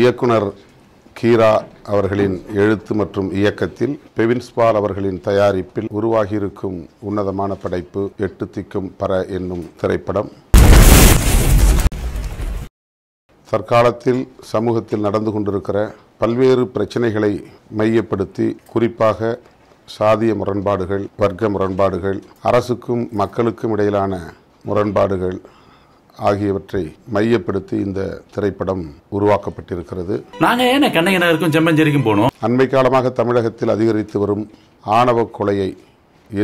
இயக்குனர் கீரா அவர்களின் எழுத்து மற்றும் இயக்கத்தில் பெவின்ஸ்பால் அவர்களின் தயாரிப்பில் உருவாகியிருக்கும் உன்னதமான படைப்பு எட்டு திக்கும் பர என்னும் திரைப்படம் தற்காலத்தில் சமூகத்தில் நடந்து கொண்டிருக்கிற பல்வேறு பிரச்சனைகளை மையப்படுத்தி குறிப்பாக சாதிய முரண்பாடுகள் வர்க்க முரண்பாடுகள் அரசுக்கும் மக்களுக்கும் இடையிலான முரண்பாடுகள் ஆகியவற்றை மையப்படுத்தி இந்த திரைப்படம் உருவாக்கப்பட்டிருக்கிறது செம்மஞ்சேரிக்கும் போனோம் அண்மை காலமாக தமிழகத்தில் அதிகரித்து வரும் ஆணவ கொலையை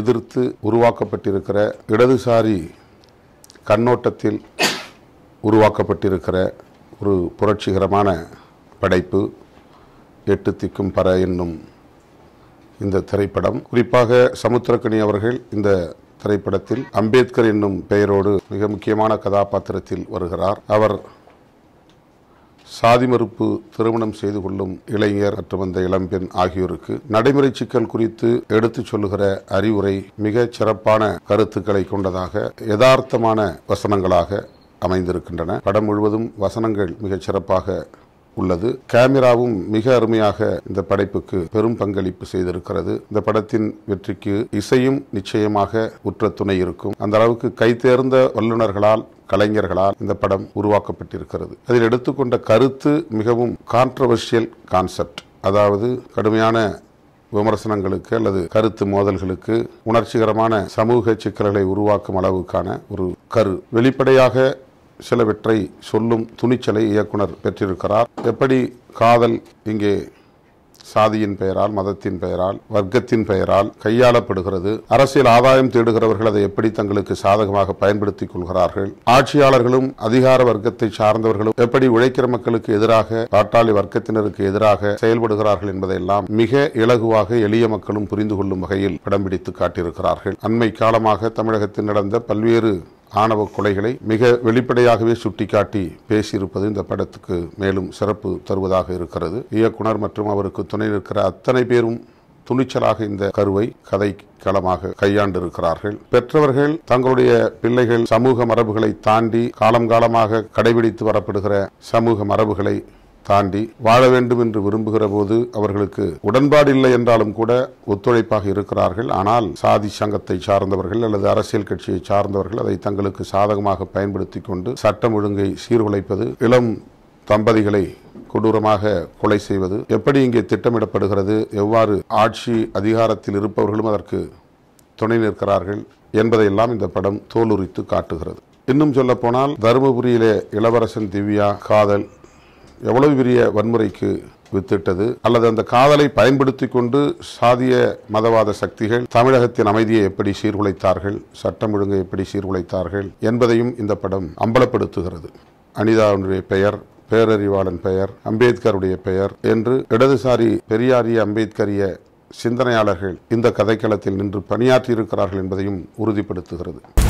எதிர்த்து உருவாக்கப்பட்டிருக்கிற இடதுசாரி கண்ணோட்டத்தில் உருவாக்கப்பட்டிருக்கிற ஒரு புரட்சிகரமான படைப்பு எட்டு திக்கும் பற என்னும் இந்த திரைப்படம் குறிப்பாக சமுத்திரக்கணி அவர்கள் இந்த திரைப்படத்தில் அம்பேத்கர் என்னும் பெயரோடு மிக முக்கியமான கதாபாத்திரத்தில் வருகிறார் அவர் சாதி மறுப்பு திருமணம் செய்து கொள்ளும் இளைஞர் மற்றும் அந்த இளம்பெண் ஆகியோருக்கு நடைமுறை சிக்கல் குறித்து எடுத்துச் சொல்லுகிற அறிவுரை மிக சிறப்பான கருத்துக்களை கொண்டதாக யதார்த்தமான வசனங்களாக அமைந்திருக்கின்றன படம் முழுவதும் வசனங்கள் மிகச் சிறப்பாக உள்ளது கேமராவும் மிக அருமையாக இந்த படைப்புக்கு பெரும் பங்களிப்பு செய்திருக்கிறது இந்த படத்தின் வெற்றிக்கு இசையும் நிச்சயமாக உற்ற துணை இருக்கும் அந்த அளவுக்கு கைதேர்ந்த வல்லுநர்களால் கலைஞர்களால் இந்த படம் உருவாக்கப்பட்டிருக்கிறது அதில் எடுத்துக்கொண்ட கருத்து மிகவும் கான்ட்ரவர்ஷியல் கான்செப்ட் அதாவது கடுமையான விமர்சனங்களுக்கு அல்லது கருத்து மோதல்களுக்கு உணர்ச்சிகரமான சமூக சிக்கல்களை உருவாக்கும் அளவுக்கான ஒரு கரு வெளிப்படையாக சிலவற்றை சொல்லும் துணிச்சலை இயக்குனர் பெற்றிருக்கிறார் எப்படி காதல் இங்கே சாதியின் பெயரால் மதத்தின் பெயரால் வர்க்கத்தின் பெயரால் கையாளப்படுகிறது அரசியல் ஆதாயம் தேடுகிறவர்கள் அதை எப்படி தங்களுக்கு சாதகமாக பயன்படுத்திக் கொள்கிறார்கள் ஆட்சியாளர்களும் அதிகார வர்க்கத்தை சார்ந்தவர்களும் எப்படி உழைக்கிற மக்களுக்கு எதிராக பாட்டாளி வர்க்கத்தினருக்கு எதிராக செயல்படுகிறார்கள் என்பதையெல்லாம் மிக இலகுவாக எளிய மக்களும் புரிந்து கொள்ளும் வகையில் படம் பிடித்து காட்டியிருக்கிறார்கள் அண்மை காலமாக தமிழகத்தில் நடந்த பல்வேறு ஆணவ கொலைகளை மிக வெளிப்படையாகவே சுட்டிக்காட்டி பேசியிருப்பது இந்த படத்துக்கு மேலும் சிறப்பு தருவதாக இருக்கிறது இயக்குனர் மற்றும் அவருக்கு துணை நிற்கிற அத்தனை பேரும் துணிச்சலாக இந்த கருவை கதை களமாக கையாண்டிருக்கிறார்கள் பெற்றவர்கள் தங்களுடைய பிள்ளைகள் சமூக மரபுகளை தாண்டி காலம் காலமாக கடைபிடித்து வரப்படுகிற சமூக மரபுகளை தாண்டி வாழ வேண்டும் என்று விரும்புகிற போது அவர்களுக்கு உடன்பாடு இல்லை என்றாலும் கூட ஒத்துழைப்பாக இருக்கிறார்கள் ஆனால் சாதி சங்கத்தை சார்ந்தவர்கள் அல்லது அரசியல் கட்சியை சார்ந்தவர்கள் அதை தங்களுக்கு சாதகமாக பயன்படுத்தி கொண்டு சட்டம் ஒழுங்கை சீர்குலைப்பது இளம் தம்பதிகளை கொடூரமாக கொலை செய்வது எப்படி இங்கே திட்டமிடப்படுகிறது எவ்வாறு ஆட்சி அதிகாரத்தில் இருப்பவர்களும் அதற்கு துணை நிற்கிறார்கள் என்பதையெல்லாம் இந்த படம் தோலுரித்து காட்டுகிறது இன்னும் சொல்லப்போனால் தருமபுரியிலே இளவரசன் திவ்யா காதல் எவ்வளவு பெரிய வன்முறைக்கு வித்திட்டது அல்லது அந்த காதலை பயன்படுத்தி கொண்டு சாதிய மதவாத சக்திகள் தமிழகத்தின் அமைதியை எப்படி சீர்குலைத்தார்கள் சட்டம் ஒழுங்கை எப்படி சீர்குலைத்தார்கள் என்பதையும் இந்த படம் அம்பலப்படுத்துகிறது அனிதாவுடைய பெயர் பேரறிவாளன் பெயர் அம்பேத்கருடைய பெயர் என்று இடதுசாரி பெரியாரிய அம்பேத்கரிய சிந்தனையாளர்கள் இந்த கதைக்களத்தில் நின்று பணியாற்றியிருக்கிறார்கள் என்பதையும் உறுதிப்படுத்துகிறது